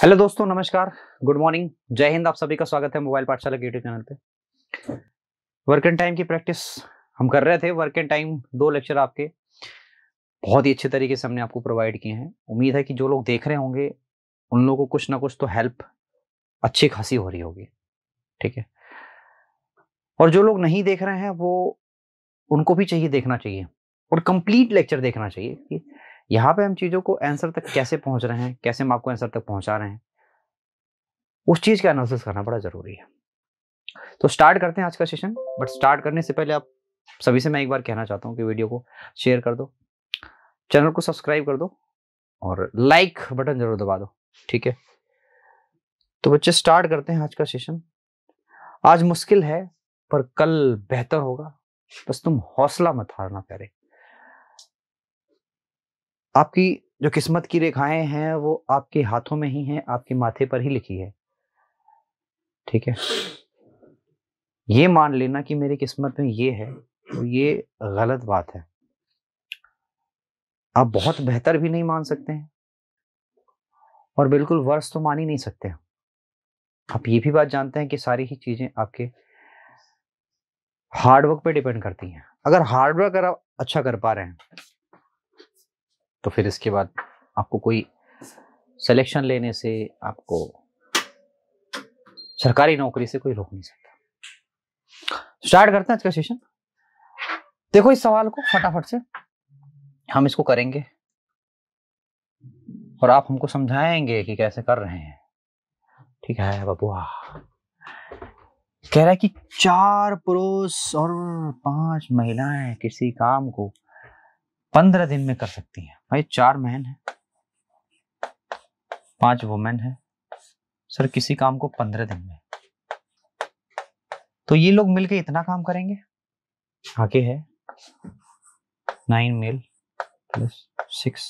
hello दोस्तों नमस्कार good morning जय हिंद आप सभी का स्वागत है मोबाइल पाठशाला के यूट्यूब चैनल पे वर्क एंड टाइम की प्रैक्टिस हम कर रहे थे वर्क एंड टाइम दो लेक्चर आपके बहुत ही अच्छे तरीके से हमने आपको प्रोवाइड किए हैं उम्मीद है कि जो लोग देख रहे होंगे उन लोगों को कुछ ना कुछ तो हेल्प अच्छी खासी हो रही होगी ठीक है और जो लोग नहीं देख रहे हैं वो उनको भी चाहिए देखना चाहिए और कंप्लीट लेक्चर देखना चाहिए यहाँ पे हम चीज़ों को आंसर तक कैसे पहुंच रहे हैं कैसे हम आपको आंसर तक पहुंचा रहे हैं उस चीज़ का एनालिसिस करना बड़ा ज़रूरी है तो स्टार्ट करते हैं आज का सेशन बट स्टार्ट करने से पहले आप सभी से मैं एक बार कहना चाहता हूँ कि वीडियो को शेयर कर दो चैनल को सब्सक्राइब कर दो और लाइक बटन जरूर दबा दो ठीक है तो बच्चे स्टार्ट करते हैं आज का सेशन आज मुश्किल है पर कल बेहतर होगा बस तुम हौसला मत हारना प्यारे आपकी जो किस्मत की रेखाएं हैं वो आपके हाथों में ही हैं आपके माथे पर ही लिखी है ठीक है ये मान लेना कि मेरी किस्मत में ये है तो ये गलत बात है आप बहुत बेहतर भी नहीं मान सकते हैं और बिल्कुल वर्ष तो मान ही नहीं सकते आप ये भी बात जानते हैं कि सारी ही चीज़ें आपके हार्डवर्क पे डिपेंड करती हैं अगर हार्डवर्क अगर आप अच्छा कर पा रहे हैं तो फिर इसके बाद आपको कोई सिलेक्शन लेने से आपको सरकारी नौकरी से कोई रोक नहीं सकता स्टार्ट करते हैं आज का सेशन देखो इस सवाल को फटाफट से हम इसको करेंगे और आप हमको समझाएंगे कि कैसे कर रहे हैं ठीक है बबुआ कह रहा है कि चार पुरुष और पांच महिलाएं किसी काम को पंद्रह दिन में कर सकती हैं भाई चार मैन है पांच वुमेन है सर किसी काम को पंद्रह दिन में तो ये लोग मिलके इतना काम करेंगे आगे है nine male plus six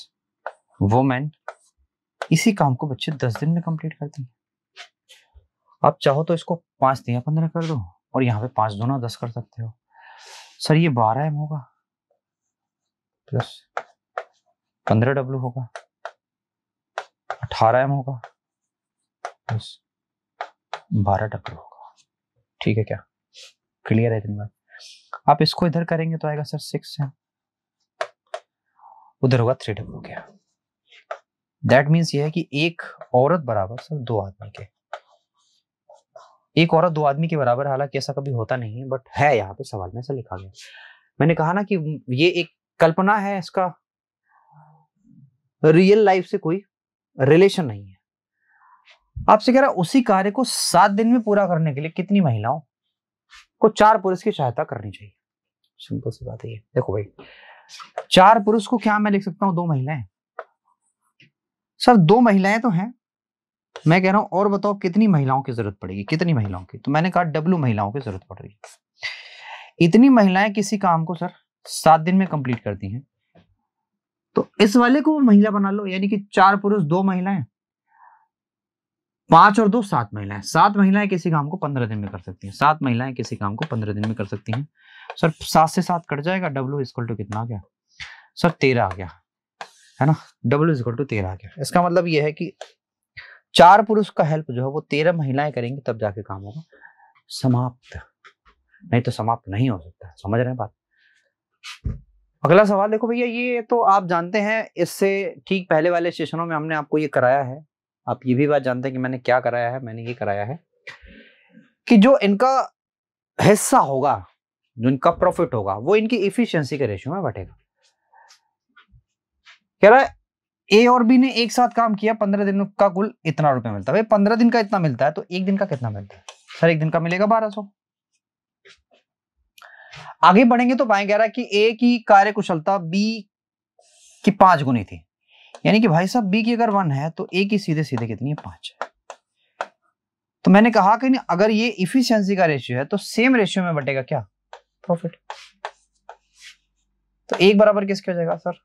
women इसी काम को बच्चे दस दिन में कंप्लीट कर देंगे आप चाहो तो इसको पांच दिया पंद्रह कर दो और यहाँ पे पांच दो ना दस कर सकते हो सर ये बारह एम होगा प्लस पंद्रह डब्ल्यू होगा अठारह एम होगा प्लस बारह डब्ल्यू होगा ठीक है क्या क्लियर है इतनी बात आप इसको इधर करेंगे तो आएगा सर सिक्स एम उधर होगा थ्री डब्ल्यू क्या दैट मीन्स ये है कि एक औरत बराबर सर दो आदमी के एक औरत दो आदमी के बराबर हालांकि ऐसा कभी होता नहीं है बट है यहाँ पे सवाल में ऐसा लिखा गया मैंने कहा ना कि ये एक कल्पना है इसका रियल लाइफ से कोई रिलेशन नहीं है आपसे कह रहा उसी कार्य को सात दिन में पूरा करने के लिए कितनी महिलाओं को चार पुरुष की सहायता करनी चाहिए सिंपल सी बात है ये देखो भाई चार पुरुष को क्या मैं लिख सकता हूं दो महिलाएं सर दो महिलाएं तो हैं मैं कह रहा हूं और बताओ कितनी महिलाओं की जरूरत पड़ेगी कितनी महिलाओं की तो मैंने कहा डब्लू महिलाओं की जरूरत पड़ रही है इतनी महिलाएं किसी काम को सर सात दिन में कंप्लीट करती हैं तो इस वाले को महिला बना लो यानी कि चार पुरुष दो महिलाएं पांच और दो सात महिलाएं सात महिलाएं किसी काम को पंद्रह दिन में कर सकती हैं सात महिलाएं किसी काम को पंद्रह दिन में कर सकती हैं सर सात से सात कट जाएगा डब्ल्यू इज्कवल टू कितना आ गया सर तेरह आ गया है ना डब्ल्यू इजक्वल टू तेरह आ गया इसका मतलब यह है कि चार पुरुष का हेल्प जो है वो तेरह महिलाएं करेंगी तब जाके काम होगा समाप्त नहीं तो समाप्त नहीं हो सकता समझ रहे हैं बात अगला सवाल देखो भैया ये तो आप जानते हैं इससे ठीक पहले वाले सेशनों में हमने आपको ये कराया है आप ये भी बात जानते हैं कि मैंने क्या कराया है मैंने ये कराया है कि जो इनका हिस्सा होगा जो इनका प्रॉफिट होगा वो इनकी इफिशियंसी के रेशियो में बटेगा कह रहा है ए और बी ने एक साथ काम किया पंद्रह दिन का कुल इतना रुपया मिलता है पंद्रह दिन का इतना मिलता है तो एक दिन का कितना मिलता है सर एक दिन का मिलेगा बारह सौ आगे बढ़ेंगे तो पाएंगे रहा कि ए की कार्य कुशलता बी की पांच गुनी थी यानी कि भाई साहब बी की अगर वन है तो ए की सीधे सीधे कितनी है पांच तो मैंने कहा कि नहीं अगर ये इफिशियंसी का रेशियो है तो सेम रेशियो में बटेगा क्या प्रॉफिट तो एक बराबर किसके हो जाएगा सर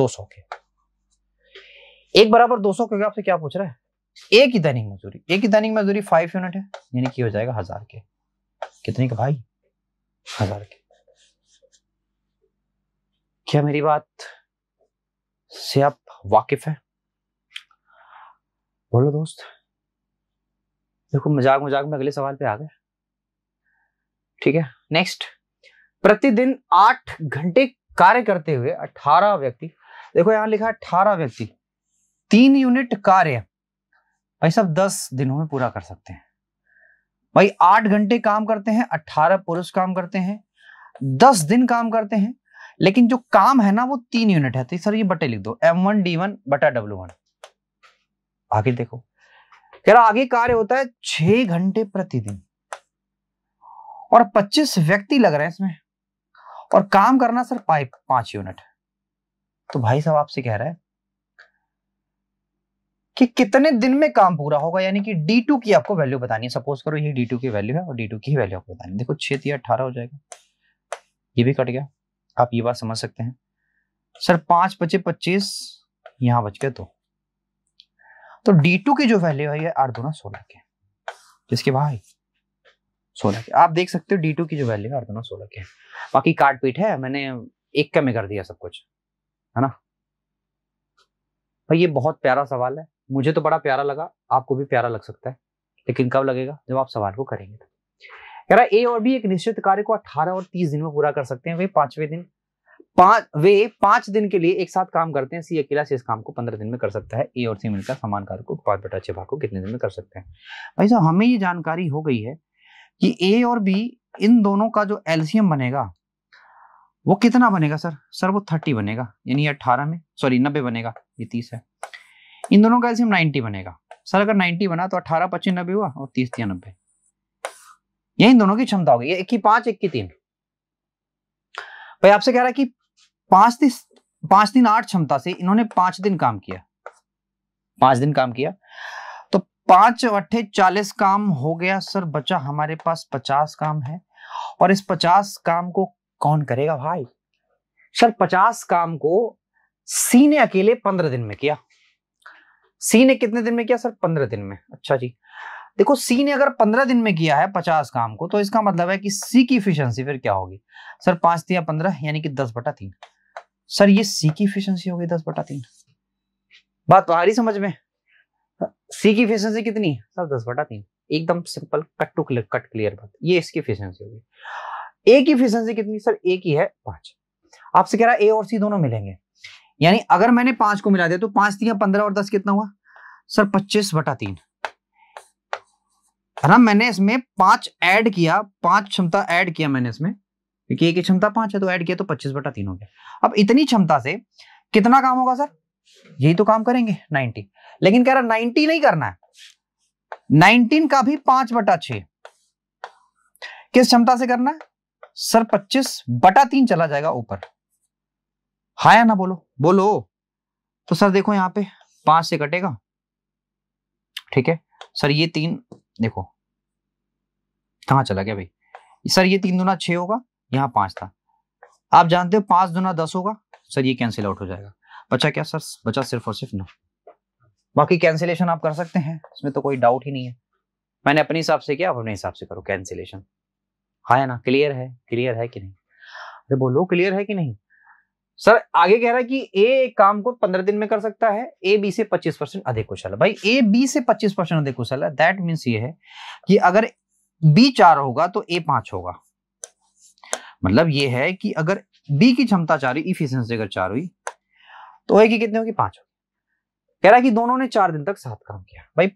200 के एक बराबर 200 के आपसे क्या पूछ रहा है एक ही दैनिक मजदूरी एक ही दैनिक मजदूरी फाइव यूनिट है यानी कि हो जाएगा हजार के कितने का भाई हजार की क्या मेरी बात से आप वाकिफ है बोलो दोस्त देखो मजाक मजाक में अगले सवाल पे आ गए ठीक है नेक्स्ट प्रतिदिन आठ घंटे कार्य करते हुए अठारह व्यक्ति देखो यहां लिखा अठारह व्यक्ति तीन यूनिट कार्य भाई सब दस दिनों में पूरा कर सकते हैं भाई आठ घंटे काम करते हैं अट्ठारह पुरुष काम करते हैं दस दिन काम करते हैं लेकिन जो काम है ना वो तीन यूनिट है तो सर ये बटे लिख दो एम वन डी वन बटा डब्ल्यू वन आगे देखो कह रहा आगे कार्य होता है छह घंटे प्रतिदिन और पच्चीस व्यक्ति लग रहे हैं इसमें और काम करना सर पाइप पांच यूनिट तो भाई साहब आपसे कह रहा है कि कितने दिन में काम पूरा होगा यानी कि डी टू की आपको वैल्यू बतानी है सपोज करो ये डी टू की वैल्यू है और डी टू की वैल्यू आपको बतानी देखो छह तीन अठारह हो जाएगा ये भी कट गया आप ये बात समझ सकते हैं सर पांच बचे पच्चीस यहां बच गए दो तो डी टू की जो वैल्यू है ये आठ दो ना सोलह के जिसके भाई सोलह के आप देख सकते हो डी टू की जो वैल्यू है आठ दो ना सोलह के बाकी काट पीट है मैंने एक कम में कर दिया सब कुछ है ना भाई ये बहुत प्यारा सवाल है मुझे तो बड़ा प्यारा लगा आपको भी प्यारा लग सकता है लेकिन कब लगेगा जब आप सवाल को करेंगे तो कह रहा ए और बी एक निश्चित कार्य को 18 और 30 दिन में पूरा कर सकते हैं वे पांचवें दिन पांच वे पांच दिन के लिए एक साथ काम करते हैं सी अकेला से इस काम को पंद्रह दिन में कर सकता है ए और सी मिलकर समान कार्य को पांच बटा छह भाग को कितने दिन में कर सकते हैं भाई साहब हमें ये जानकारी हो गई है कि ए और बी इन दोनों का जो एल्सियम बनेगा वो कितना बनेगा सर सर वो थर्टी बनेगा यानी अट्ठारह में सॉरी नब्बे बनेगा ये तीस है इन दोनों का एल्सियम 90 बनेगा सर अगर 90 बना तो 18 पच्चीस नब्बे हुआ और तीस तीन नब्बे यही इन दोनों की क्षमता होगी एक की पांच एक की तीन भाई आपसे कह रहा है कि पांच दिन पांच दिन आठ क्षमता से इन्होंने पांच दिन काम किया पांच दिन काम किया तो पांच अट्ठे चालीस काम हो गया सर बचा हमारे पास पचास काम है और इस पचास काम को कौन करेगा भाई सर पचास काम को सी ने अकेले पंद्रह दिन में किया सी ने कितने दिन में किया सर पंद्रह दिन में अच्छा जी देखो सी ने अगर पंद्रह दिन में किया है पचास काम को तो इसका मतलब है कि सी की इफिशियंसी फिर क्या होगी सर पांच तीन पंद्रह यानी कि दस बटा तीन सर ये सी की इफिशियंसी होगी दस बटा तीन बात तो आ रही समझ में सी की इफिशियंसी कितनी सर दस बटा तीन एकदम simple cut to clear cut clear बात ये इसकी इफिशियंसी होगी ए की इफिशियंसी कितनी सर ए की है पांच आपसे कह रहा है ए और सी दोनों मिलेंगे यानी अगर मैंने पांच को मिला दिया तो पांच दिया पंद्रह और दस कितना हुआ सर पच्चीस बटा तीन है ना मैंने इसमें पांच ऐड किया पांच क्षमता ऐड किया मैंने इसमें क्योंकि एक ही क्षमता पांच है तो ऐड किया तो पच्चीस बटा तीन हो गया अब इतनी क्षमता से कितना काम होगा सर यही तो काम करेंगे नाइनटी लेकिन कह रहा नाइनटी नहीं करना है नाइनटीन का भी पांच बटा छ किस क्षमता से करना है सर पच्चीस बटा तीन चला जाएगा ऊपर हाया ना बोलो बोलो तो सर देखो यहाँ पे पांच से कटेगा ठीक है सर ये तीन देखो कहा चला गया भाई सर ये तीन दुना छः होगा यहाँ पांच था आप जानते हो पांच दुना दस होगा सर ये कैंसिल आउट हो जाएगा बचा क्या सर बचा सिर्फ और सिर्फ नौ बाकी कैंसिलेशन आप कर सकते हैं इसमें तो कोई डाउट ही नहीं है मैंने अपने हिसाब से किया आप अपने हिसाब से करो कैंसिलेशन हाँ ना क्लियर है क्लियर है कि नहीं अरे बोलो क्लियर है कि नहीं सर आगे कह रहा है कि ए एक काम को पंद्रह दिन में कर सकता है ए बी से पच्चीस परसेंट अधिक कुशल है भाई ए बी से पच्चीस परसेंट अधिक कुशल है दैट मीन्स ये है कि अगर बी चार होगा तो ए पांच होगा मतलब ये है कि अगर बी की क्षमता चार हुई इफिशियंसी अगर चार हुई तो ए की कितनी होगी पांच होगी कह रहा है कि दोनों ने चार दिन तक साथ काम किया भाई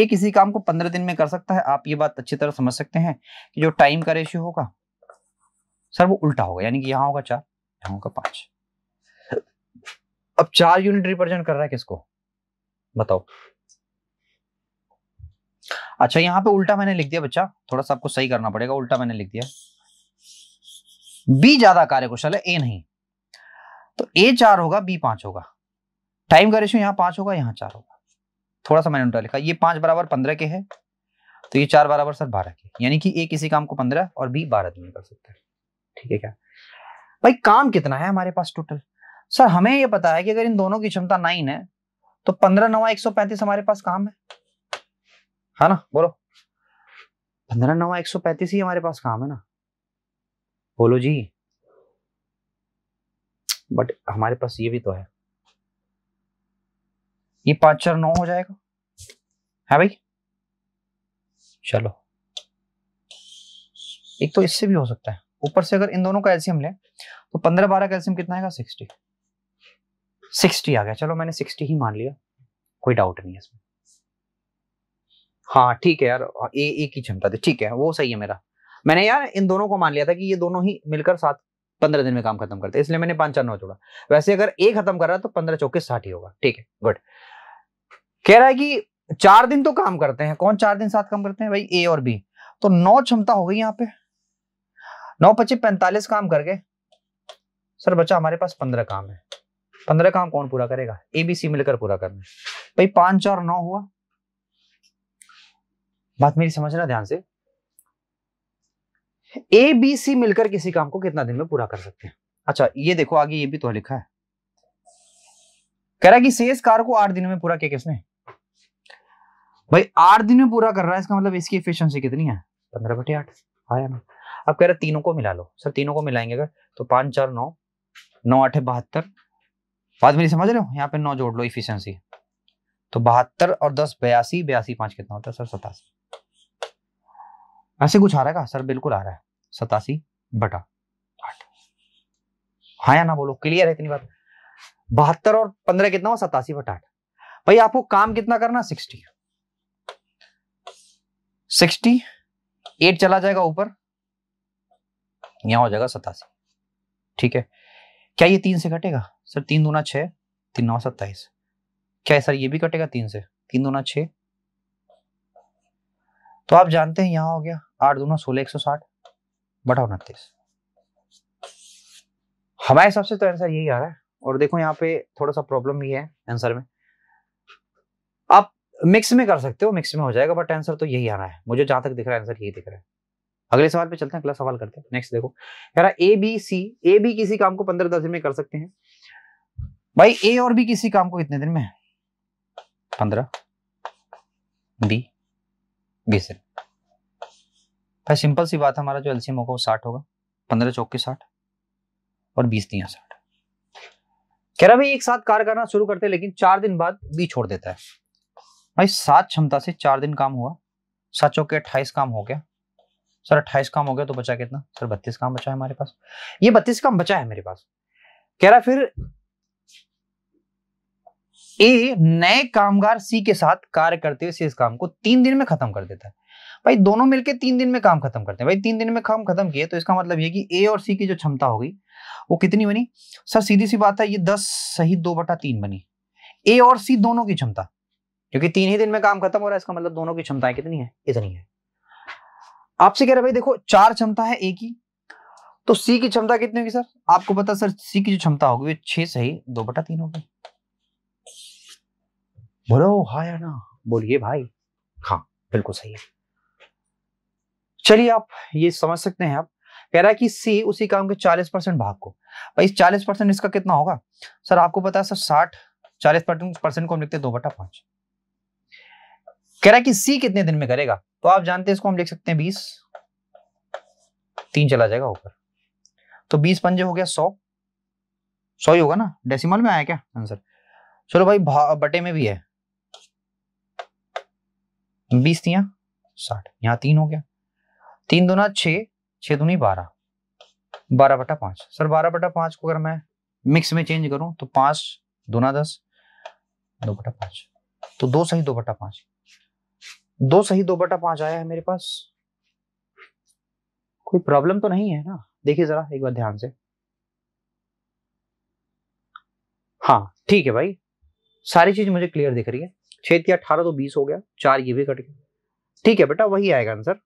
ए किसी काम को पंद्रह दिन में कर सकता है आप ये बात अच्छी तरह समझ सकते हैं कि जो टाइम का रेशियो होगा सर वो उल्टा होगा यानी कि यहाँ होगा चार मैं होगा पांच अब चार यूनिट रिप्रेजेंट कर रहा है किसको बताओ अच्छा यहां पे उल्टा मैंने लिख दिया बच्चा थोड़ा सा आपको सही करना पड़ेगा उल्टा मैंने लिख दिया बी ज्यादा कार्यकुशल है ए नहीं तो ए चार होगा बी पांच होगा टाइम का रेशियो यहां पांच होगा यहां चार होगा थोड़ा सा मैंने उल्टा लिखा ये पांच बराबर पंद्रह के है तो ये चार बराबर सर बारह के यानी कि ए किसी काम को पंद्रह और बी बारह दिन कर सकते हैं ठीक है क्या भाई काम कितना है हमारे पास टोटल सर हमें ये पता है कि अगर इन दोनों की क्षमता नाइन है तो पंद्रह नवा एक सौ पैंतीस हमारे पास काम है है हाँ ना बोलो पंद्रह नवा एक सौ पैंतीस ही हमारे पास काम है ना बोलो जी बट हमारे पास ये भी तो है ये पांच चार नौ हो जाएगा है हाँ भाई चलो एक तो इससे भी हो सकता है ऊपर से अगर इन दोनों का एल्सियम लें तो पंद्रह बारह का एल्सियम कितना आएगा सिक्सटी सिक्सटी आ गया चलो मैंने सिक्सटी ही मान लिया कोई डाउट नहीं है इसमें हाँ ठीक है यार हाँ, ए एक ही क्षमता थी ठीक है वो सही है मेरा मैंने यार इन दोनों को मान लिया था कि ये दोनों ही मिलकर सात पंद्रह दिन में काम खत्म करते इसलिए मैंने पांच चार नौ जोड़ा वैसे अगर ए खत्म कर रहा तो पंद्रह चौके साठ ही होगा ठीक है गुड कह रहा है कि चार दिन तो काम करते हैं कौन चार दिन साथ काम करते हैं भाई ए और बी तो नौ क्षमता हो गई यहाँ पे नौ पच्चीस पैंतालीस काम करके सर बच्चा हमारे पास पंद्रह काम है पंद्रह काम कौन पूरा करेगा ए बी सी मिलकर पूरा करना भाई पांच और नौ हुआ बात मेरी समझना ध्यान से ए बी सी मिलकर किसी काम को कितना दिन में पूरा कर सकते हैं अच्छा ये देखो आगे ये भी तो लिखा है कह रहा है कि शेष कार को आठ दिनों में पूरा किया किसने भाई आठ दिन में पूरा कर रहा है इसका मतलब इसकी एफिशिएंसी कितनी है पंद्रह बटे आठ आया ना अब कह रहे तीनों को मिला लो सर तीनों को मिलाएंगे अगर तो पाँच चार नौ नौ आठ बहत्तर बात मेरी समझ रहे हो यहाँ पे नौ जोड़ लो इफिशियंसी तो बहत्तर और दस बयासी बयासी पाँच कितना होता है सर सतासी ऐसे कुछ आ रहा है का सर बिल्कुल आ रहा है सतासी बटा आठ हाँ या ना बोलो क्लियर है इतनी बात बहत्तर और पंद्रह कितना हो सतासी बटा आठ भाई आपको काम कितना करना सिक्सटी सिक्सटी एट चला जाएगा ऊपर यहाँ हो जाएगा सतासी ठीक है क्या ये तीन से घटेगा सर तीन दूना छः तीन नौ सत्ताईस क्या है सर ये भी कटेगा तीन से तीन दूना छः तो आप जानते हैं यहाँ हो गया आठ दूना सोलह एक सौ साठ बटा उनतीस हमारे हिसाब से तो आंसर यही आ रहा है और देखो यहाँ पे थोड़ा सा प्रॉब्लम भी है आंसर में आप मिक्स में कर सकते हो मिक्स में हो जाएगा बट आंसर तो यही आ रहा है मुझे जहां तक दिख रहा है आंसर यही दिख रहा है अगले सवाल पे चलते हैं अगला सवाल करते हैं नेक्स्ट देखो कह रहा A B C A B किसी काम को पंद्रह दस दिन में कर सकते हैं भाई ए और बी किसी काम को कितने दिन में पंद्रह बी बीस दिन भाई सिंपल सी बात हमारा जो एलसीएम होगा वो साठ होगा पंद्रह चौके साठ और बीस दिया साठ कह रहा भाई एक साथ कार्य करना शुरू करते हैं लेकिन चार दिन बाद बी छोड़ देता है भाई सात क्षमता से चार दिन काम हुआ सात चौके अट्ठाईस काम हो गया सर अट्ठाईस काम हो गया तो बचा कितना सर बत्तीस काम बचा है हमारे पास ये बत्तीस काम बचा है मेरे पास कह रहा फिर ए नए कामगार सी के साथ कार्य करते हुए इस काम को तीन दिन में खत्म कर देता है भाई दोनों मिलके तीन दिन में काम खत्म करते हैं भाई तीन दिन में काम खत्म किए तो इसका मतलब ये कि ए और सी की जो क्षमता होगी वो कितनी बनी सर सीधी सी बात है ये दस सही दो बटा तीन बनी ए और सी दोनों की क्षमता क्योंकि तीन ही दिन में काम खत्म हो रहा है इसका मतलब दोनों की क्षमताएं कितनी है इतनी है आपसे कह रहे भाई देखो चार क्षमता है ए की तो सी की क्षमता कितनी होगी सर आपको पता सर सी की जो क्षमता होगी वो छह सही दो बटा तीन होगी बोलो हा या ना बोलिए भाई हाँ बिल्कुल सही है चलिए आप ये समझ सकते हैं आप कह रहा है कि सी उसी काम के 40 परसेंट भाग को भाई चालीस परसेंट इसका कितना होगा सर आपको पता है सर साठ चालीस परसेंट को हम लिखते हैं दो बटा पांच कह रहा है कि सी कितने दिन में करेगा तो आप जानते हैं इसको हम लिख सकते हैं बीस तीन चला जाएगा ऊपर तो बीस पंजे हो गया सौ सौ ही होगा ना डेसिमल में आया क्या आंसर चलो भाई बटे में भी है बीस दिया साठ यहाँ तीन हो गया तीन दूना छः छः दूनी बारह बारह बटा पाँच सर बारह बटा पाँच को अगर मैं मिक्स में चेंज करूँ तो पाँच दूना दस दो बटा पाँच तो दो सही दो बटा पाँच दो सही दो बटा पांच आया है मेरे पास कोई प्रॉब्लम तो नहीं है ना देखिए जरा एक बार ध्यान से हाँ ठीक है भाई सारी चीज मुझे क्लियर दिख रही है छेद की अठारह तो बीस हो गया चार ये भी कट गया ठीक है बेटा वही आएगा आंसर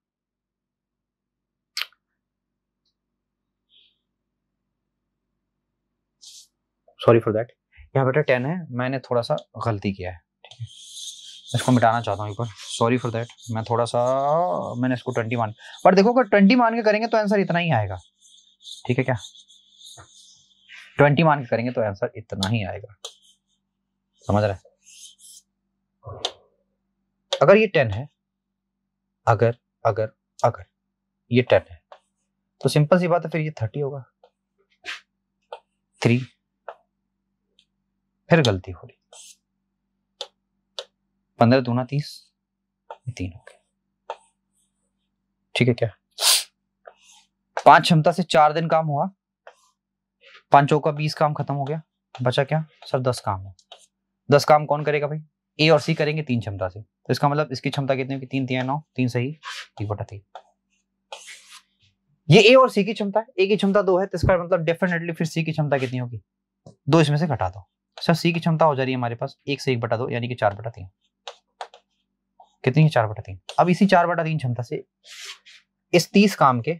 सॉरी फॉर दैट यहाँ बेटा टेन है मैंने थोड़ा सा गलती किया है ठीक है इसको मिटाना चाहता हूँ सॉरी फॉर देट मैं थोड़ा सा मैंने इसको ट्वेंटी मान पर देखो अगर ट्वेंटी मान के करेंगे तो आंसर इतना ही आएगा ठीक है क्या ट्वेंटी मान के करेंगे तो आंसर इतना ही आएगा समझ रहे अगर ये टेन है अगर अगर अगर ये टेन है तो सिंपल सी बात है फिर ये थर्टी होगा थ्री फिर गलती हो रही पंद्रह दूना तीस तीन हो गया ठीक है क्या पांच क्षमता से चार दिन काम हुआ पांचों का बीस काम खत्म हो गया बचा क्या सर दस काम है दस काम कौन करेगा भाई ए और सी करेंगे तीन क्षमता से तो इसका मतलब इसकी क्षमता कितनी होगी तीन तीन नौ तीन सही तीन बटा तीन ये ए और सी की क्षमता है ए की क्षमता दो है तो इसका मतलब डेफिनेटली फिर सी की क्षमता कितनी होगी दो इसमें से घटा दो सर सी की क्षमता हो जा रही है हमारे पास एक से एक बटा दो यानी कि चार बटा तीन कितनी है चार बटा तीन अब इसी चार बटा तीन क्षमता से इस तीस काम के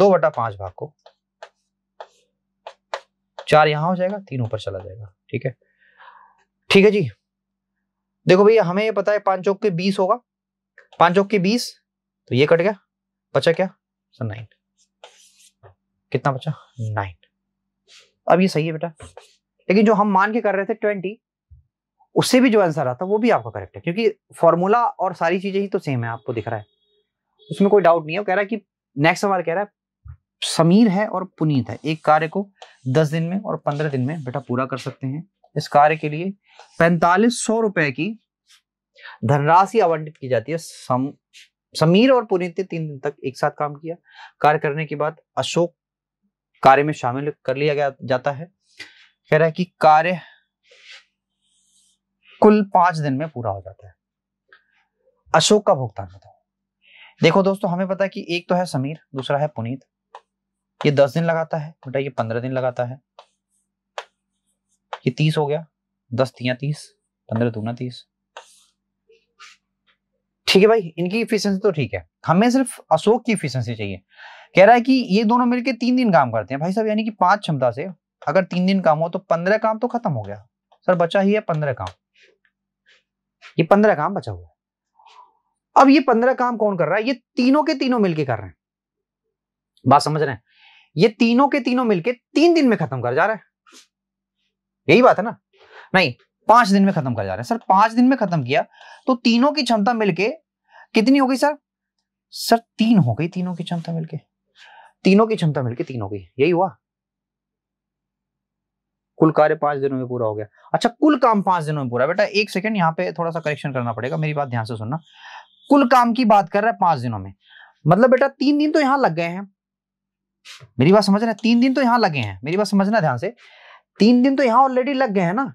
दो बटा पांच भाग को चार यहां हो जाएगा तीन ऊपर चला जाएगा ठीक है ठीक है जी देखो भैया हमें ये पता है पांच चौक के बीस होगा पांच चौक के बीस तो ये कट गया बचा क्या सर नाइन कितना बचा नाइन अब ये सही है बेटा लेकिन जो हम मान के कर रहे थे ट्वेंटी उससे भी जो आंसर आता है वो भी आपका करेक्ट है क्योंकि फॉर्मूला और सारी चीज़ें ही तो सेम है आपको दिख रहा है उसमें कोई डाउट नहीं है वो कह रहा है कि नेक्स्ट सवाल कह रहा है समीर है और पुनीत है एक कार्य को दस दिन में और पंद्रह दिन में बेटा पूरा कर सकते हैं इस कार्य के लिए पैंतालीस सौ रुपए की धनराशि आवंटित की जाती है सम, समीर और पुनीत ने तीन दिन तक एक साथ काम किया कार्य करने के बाद अशोक कार्य में शामिल कर लिया गया जाता है कह रहा है कि कार्य कुल पांच दिन में पूरा हो जाता है अशोक का भुगतान बताओ देखो दोस्तों हमें पता है कि एक तो है समीर दूसरा है पुनीत ये दस दिन लगाता है बेटा ये पंद्रह दिन लगाता है ये तीस हो गया दस तिया तीस पंद्रह दूना तीस ठीक है भाई इनकी इफिशियंसी तो ठीक है हमें सिर्फ अशोक की इफिशियंसी चाहिए कह रहा है कि ये दोनों मिलकर तीन दिन काम करते हैं भाई साहब यानी कि पांच क्षमता से अगर तीन दिन काम हो तो पंद्रह काम तो खत्म हो गया सर बचा ही है पंद्रह काम ये पंद्रह काम बचा हुआ है अब ये पंद्रह काम कौन कर रहा है ये तीनों के तीनों मिलके कर रहे हैं बात समझ रहे हैं ये तीनों के तीनों मिलके तीन दिन में खत्म कर जा रहा है यही बात है ना नहीं पांच दिन में खत्म कर जा रहे हैं सर पांच दिन में खत्म किया तो तीनों की क्षमता मिलके कितनी हो गई सर सर तीन हो गई तीनों की क्षमता मिलके तीनों की क्षमता मिलके तीन हो गई यही हुआ कुल कार्य पांच दिनों में पूरा हो गया अच्छा कुल काम पांच दिनों में पूरा बेटा एक सेकंड यहाँ पे थोड़ा सा करेक्शन करना पड़ेगा मेरी बात ध्यान से सुनना कुल काम की बात कर रहा है पांच दिनों में मतलब बेटा तीन दिन तो यहाँ लग गए हैं मेरी बात समझना तीन दिन तो यहाँ लगे हैं मेरी बात समझना ध्यान से तीन दिन तो यहाँ ऑलरेडी लग गए हैं ना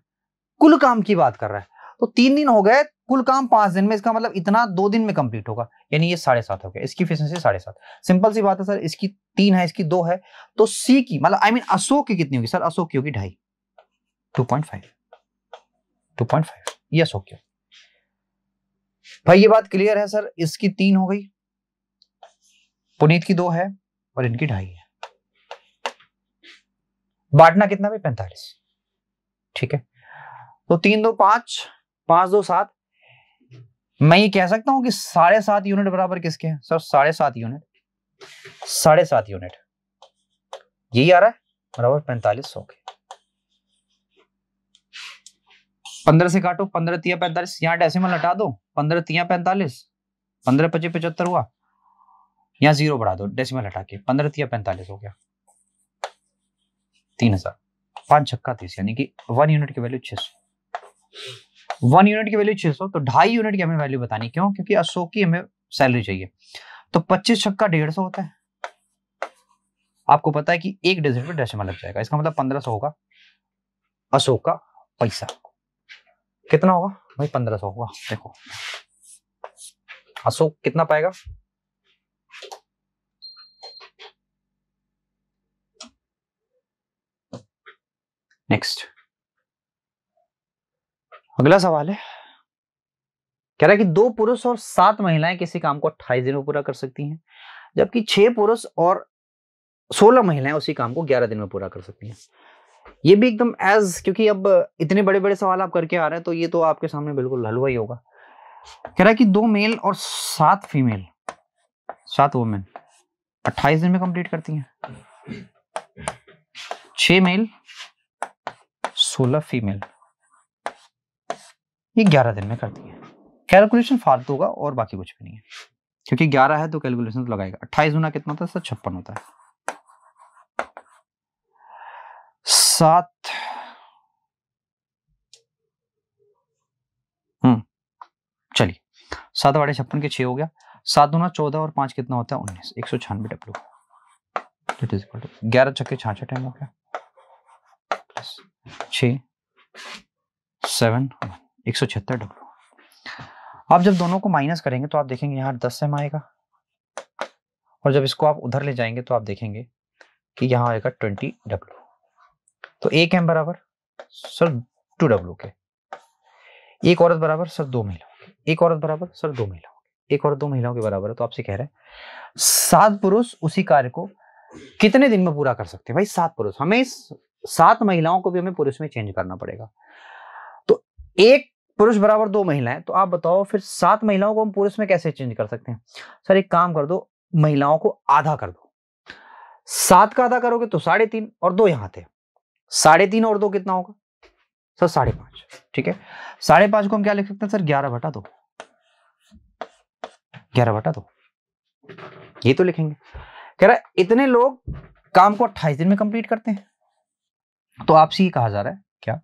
कुल काम की बात कर रहा है तो तीन दिन हो गए कुल काम पांच दिन में इसका मतलब इतना दो दिन में कंप्लीट होगा यानी ये साढ़े सात हो गया इसकी इफिशियंसी साढ़े सात सिंपल सी बात है सर इसकी तीन है इसकी दो है तो सी की मतलब आई मीन अशोक की कितनी होगी सर अशोक की होगी ढाई 2.5 यस ओके भाई ये बात क्लियर है सर इसकी तीन हो गई पुनीत की दो है और इनकी ढाई है बांटना कितना भाई पैंतालीस ठीक है तो तीन दो पांच पांच दो सात मैं ये कह सकता हूं कि साढ़े सात यूनिट बराबर किसके हैं सर साढ़े सात यूनिट साढ़े सात यूनिट यही आ रहा है बराबर पैंतालीस सौ के पंद्रह से काटो पंद्रह तिया पैंतालीस यहाँ डेसिमल हटा दो पंद्रह तिया पैंतालीस पंद्रह पच्चीस पचहत्तर हुआ यहाँ जीरो बढ़ा दो डेसिमल हटा के पंद्रह तिया पैंतालीस हो गया तीन हजार पांच छक्का तीस यानी कि वन यूनिट की वैल्यू छह सौ वन यूनिट की वैल्यू छह सौ तो ढाई यूनिट की हमें वैल्यू बतानी क्यों क्योंकि अशोक की हमें सैलरी चाहिए तो पच्चीस छक्का डेढ़ सौ होता है आपको पता है कि एक डिजिट पर डेसिमल लग जाएगा इसका मतलब पंद्रह सौ होगा अशोक का पैसा कितना होगा भाई पंद्रह सौ होगा देखो अशोक कितना पाएगा नेक्स्ट अगला सवाल है कह रहा है कि दो पुरुष और सात महिलाएं किसी काम को अट्ठाईस दिन में पूरा कर सकती हैं जबकि छह पुरुष और सोलह महिलाएं उसी काम को ग्यारह दिन में पूरा कर सकती हैं ये भी एकदम एज क्योंकि अब इतने बड़े बड़े सवाल आप करके आ रहे हैं तो ये तो आपके सामने बिल्कुल हलवा ही होगा कह रहा है कि दो मेल और सात फीमेल सात वुमेन अट्ठाईस दिन में कंप्लीट करती हैं छ मेल सोलह फीमेल ये ग्यारह दिन में करती है कैलकुलेशन फालतू होगा और बाकी कुछ भी नहीं है क्योंकि ग्यारह है तो कैलकुलेशन तो लगाएगा अट्ठाईस गुना कितना होता है सर छप्पन होता है सात हम्म चलिए सात आठ छप्पन के छह हो गया सात दूना चौदह और पांच कितना होता है उन्नीस एक सौ छियानवे W it is equal to ग्यारह छक्के छाछ टाइम हो गया छ सेवन एक सौ छिहत्तर डब्लू आप जब दोनों को माइनस करेंगे तो आप देखेंगे यहाँ दस एम आएगा और जब इसको आप उधर ले जाएंगे तो आप देखेंगे कि यहाँ आएगा ट्वेंटी डब्ल्यू तो एक एम बराबर सर टू डब्ल्यू के एक औरत बराबर सर दो महिलाओं एक औरत बराबर सर दो महिलाओं एक और दो महिलाओं के बराबर है तो आपसे कह रहे हैं सात पुरुष उसी कार्य को कितने दिन में पूरा कर सकते हैं भाई सात पुरुष हमें इस सात महिलाओं को भी हमें पुरुष में चेंज करना पड़ेगा तो एक पुरुष बराबर दो महिलाएं तो आप बताओ फिर सात महिलाओं को हम पुरुष में कैसे चेंज कर सकते हैं सर एक काम कर दो महिलाओं को आधा कर दो सात का आधा करोगे तो साढ़े तीन और दो यहां थे साढ़े तीन और दो कितना होगा सर साढ़े पांच ठीक है साढ़े पांच को हम क्या लिख सकते हैं सर ग्यारह बटा दो ग्यारह बटा दो ये तो लिखेंगे कह रहा है इतने लोग काम को अट्ठाईस दिन में कंप्लीट करते हैं तो आपसे ये कहा जा रहा है क्या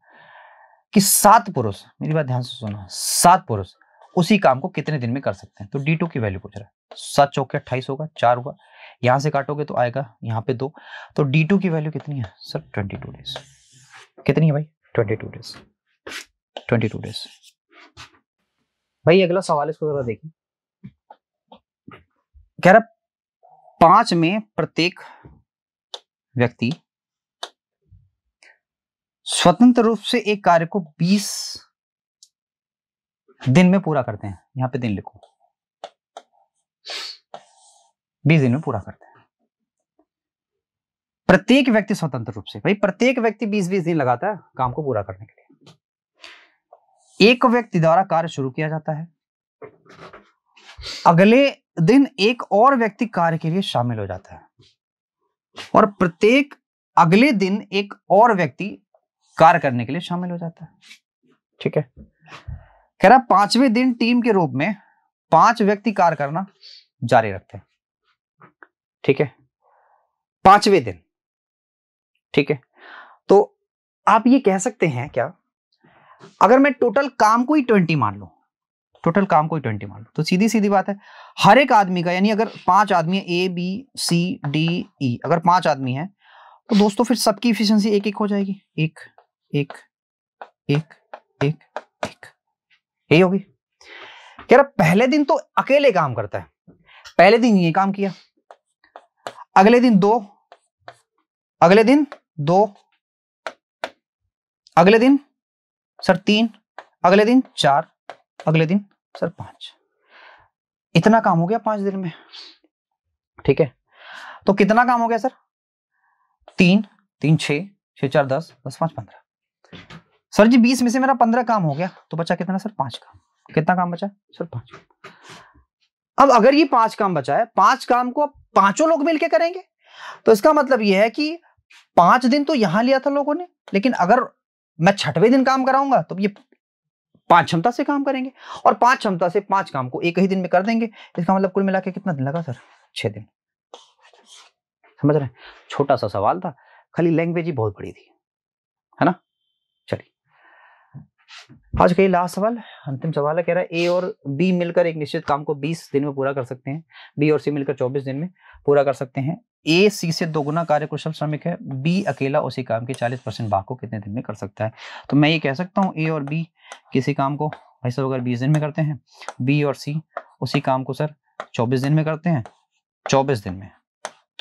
कि सात पुरुष मेरी बात ध्यान से सुना सात पुरुष उसी काम को कितने दिन में कर सकते हैं तो डी टू की वैल्यू पूछ रहा है सात चौके अट्ठाईस होगा चार होगा यहां से काटोगे तो आएगा यहाँ पे दो तो डी टू की वैल्यू कितनी है सर ट्वेंटी टू डेज कितनी है भाई twenty two days twenty two days भाई अगला सवाल इसको जरा देखिए कह रहा पांच में प्रत्येक व्यक्ति स्वतंत्र रूप से एक कार्य को बीस दिन में पूरा करते हैं यहां पे दिन लिखो बीस दिन में पूरा करते हैं प्रत्येक व्यक्ति स्वतंत्र रूप से भाई प्रत्येक व्यक्ति बीस बीस दिन लगाता है काम को पूरा करने के लिए एक व्यक्ति द्वारा कार्य शुरू किया जाता है अगले दिन एक और व्यक्ति कार्य के लिए शामिल हो जाता है और प्रत्येक अगले दिन एक और व्यक्ति कार्य करने के लिए शामिल हो जाता है ठीक है कह रहा पांचवें दिन टीम के रूप में पांच व्यक्ति कार्य करना जारी रखते हैं ठीक है पांचवे दिन ठीक है तो आप ये कह सकते हैं क्या अगर मैं टोटल काम को ही ट्वेंटी मान लू टोटल काम को ही ट्वेंटी मान लू तो सीधी सीधी बात है हर एक आदमी का यानी अगर पांच आदमी है A B C D E अगर पांच आदमी है तो दोस्तों फिर सबकी इफिशियंसी एक एक हो जाएगी एक एक एक एक एक यही होगी कह रहा पहले दिन तो अकेले काम करता है पहले दिन ये काम किया अगले दिन दो अगले दिन दो अगले दिन सर तीन अगले दिन चार अगले दिन सर पांच इतना काम हो गया पांच दिन में ठीक है तो कितना काम हो गया सर तीन तीन छ छ चार दस दस पांच पंद्रह सर जी बीस में से मेरा पंद्रह काम हो गया तो बचा कितना सर पांच काम कितना काम बचा सर पांच अब अगर ये पांच काम बचा है पांच काम को आप पांचों लोग मिलकर करेंगे तो इसका मतलब यह है कि पांच दिन तो यहां लिया था लोगों ने लेकिन अगर मैं छठवें दिन काम कराऊंगा तो ये पांच क्षमता से काम करेंगे और पांच क्षमता से पांच काम को एक ही दिन में कर देंगे इसका मतलब कुल मिला के कितना दिन लगा सर छह दिन समझ रहे हैं छोटा सा सवाल था खाली लैंग्वेज ही बहुत बड़ी थी है ना आज का लास्ट सवाल अंतिम सवाल है कह रहा है ए और बी मिलकर एक निश्चित काम को 20 दिन में पूरा कर सकते हैं बी और सी मिलकर 24 दिन में पूरा कर सकते हैं ए सी से दोगुना कार्य कुशल श्रमिक है बी अकेला उसी काम के 40 परसेंट भाग को कितने दिन में कर सकता है तो मैं ये कह सकता हूँ ए और बी किसी काम को भाई साहब अगर बीस दिन में करते हैं बी और सी उसी काम को सर चौबीस दिन में करते हैं चौबीस दिन में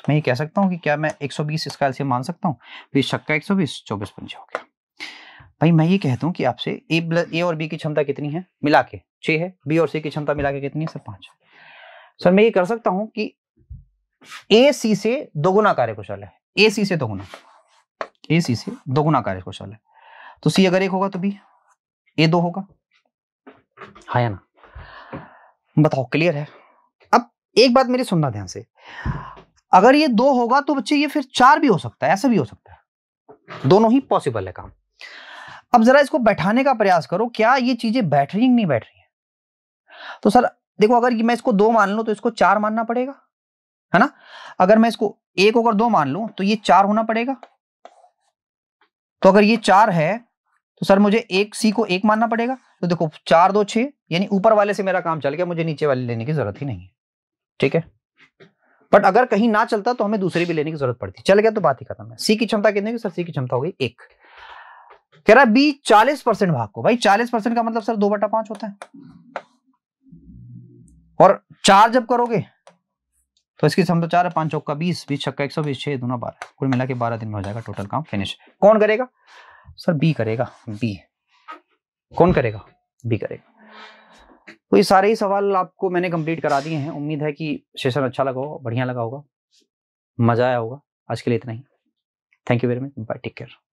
मैं ये कह सकता हूँ कि क्या मैं 120 इसका एल्सियम मान सकता हूँ बीस छक्का 120 24 पंचा हो गया भाई मैं ये कहता हूँ कि आपसे ए प्लस ए और बी की क्षमता कितनी है मिला के छः है बी और सी की क्षमता मिला के कितनी है सर पाँच सर मैं ये कर सकता हूँ कि ए सी से दोगुना कार्यकुशल है ए सी से दोगुना ए सी से दोगुना कार्यकुशल है तो सी अगर एक होगा तो बी ए दो होगा हाँ या ना बताओ क्लियर है अब एक बात मेरी सुनना ध्यान से अगर ये दो होगा तो बच्चे ये फिर चार भी हो सकता है ऐसा भी हो सकता है दोनों ही पॉसिबल है काम अब जरा इसको बैठाने का प्रयास करो क्या ये चीजें बैठ रही नहीं बैठ रही है तो सर देखो अगर मैं इसको दो मान लू तो इसको चार मानना पड़ेगा है ना अगर मैं इसको एक अगर दो मान लू तो ये चार होना पड़ेगा तो अगर ये चार है तो सर मुझे एक सी को एक मानना पड़ेगा तो देखो चार दो छः यानी ऊपर वाले से मेरा काम चल गया मुझे नीचे वाले लेने की जरूरत ही नहीं है ठीक है बट अगर कहीं ना चलता तो हमें दूसरी भी लेने की जरूरत पड़ती चल गया तो बात ही खत्म है सी की क्षमता कितनी सर सी की क्षमता हो गई एक कह रहा है बी चालीस परसेंट भाग को भाई चालीस परसेंट का मतलब सर दो बटा पांच होता है और चार जब करोगे तो इसकी सम तो चार है पांच चौका बीस बीस छक्का एक सौ बीस छह दोनों बारह कुल मिला के बारह दिन में हो जाएगा टोटल काम फिनिश कौन करेगा सर बी करेगा बी कौन करेगा बी करेगा तो ये सारे ही सवाल आपको मैंने कंप्लीट करा दिए हैं उम्मीद है कि सेशन अच्छा लगा होगा बढ़िया लगा होगा मजा आया होगा आज के लिए इतना ही thank you very much bye take care